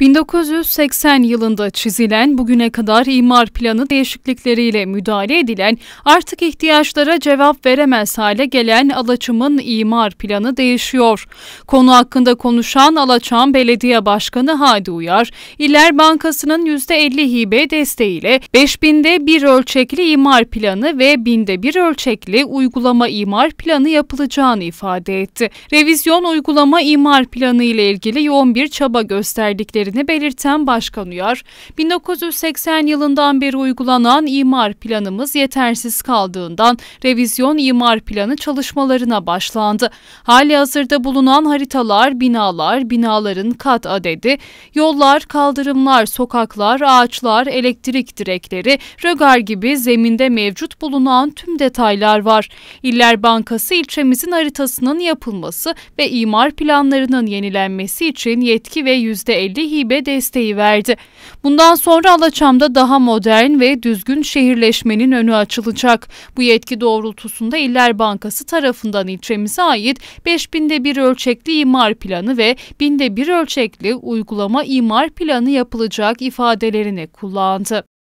1980 yılında çizilen bugüne kadar imar planı değişiklikleriyle müdahale edilen, artık ihtiyaçlara cevap veremez hale gelen Alaçam'ın imar planı değişiyor. Konu hakkında konuşan Alaçam Belediye Başkanı Hadi Uyar, İller Bankası'nın %50 hibe desteğiyle 5000'de bir ölçekli imar planı ve 1000'de bir ölçekli uygulama imar planı yapılacağını ifade etti. Revizyon uygulama imar planı ile ilgili yoğun bir çaba gösterdikleri hedeflerini belirten Başkan Uyar, 1980 yılından beri uygulanan imar planımız yetersiz kaldığından revizyon imar planı çalışmalarına başlandı. Hali hazırda bulunan haritalar, binalar, binaların kat adedi, yollar, kaldırımlar, sokaklar, ağaçlar, elektrik direkleri, rögar gibi zeminde mevcut bulunan tüm detaylar var. İller Bankası ilçemizin haritasının yapılması ve imar planlarının yenilenmesi için yetki ve %50 hibe desteği verdi. Bundan sonra Alaçam'da daha modern ve düzgün şehirleşmenin önü açılacak. Bu yetki doğrultusunda İller Bankası tarafından ilçemize ait 5000'de bir ölçekli imar planı ve 1000'de bir ölçekli uygulama imar planı yapılacak ifadelerini kullandı.